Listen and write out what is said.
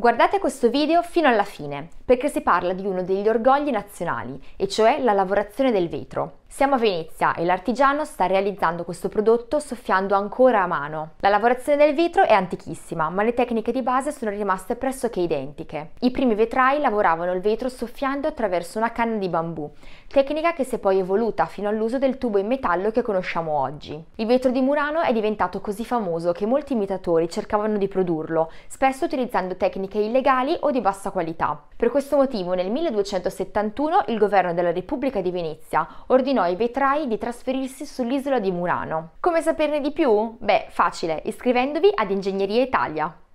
Guardate questo video fino alla fine, perché si parla di uno degli orgogli nazionali, e cioè la lavorazione del vetro. Siamo a Venezia e l'artigiano sta realizzando questo prodotto soffiando ancora a mano. La lavorazione del vetro è antichissima, ma le tecniche di base sono rimaste pressoché identiche. I primi vetrai lavoravano il vetro soffiando attraverso una canna di bambù, tecnica che si è poi evoluta fino all'uso del tubo in metallo che conosciamo oggi. Il vetro di Murano è diventato così famoso che molti imitatori cercavano di produrlo, spesso utilizzando tecniche illegali o di bassa qualità. Per questo motivo nel 1271 il governo della Repubblica di Venezia ordinò ordinò ai vetrai di trasferirsi sull'isola di Murano. Come saperne di più? Beh, facile, iscrivendovi ad Ingegneria Italia.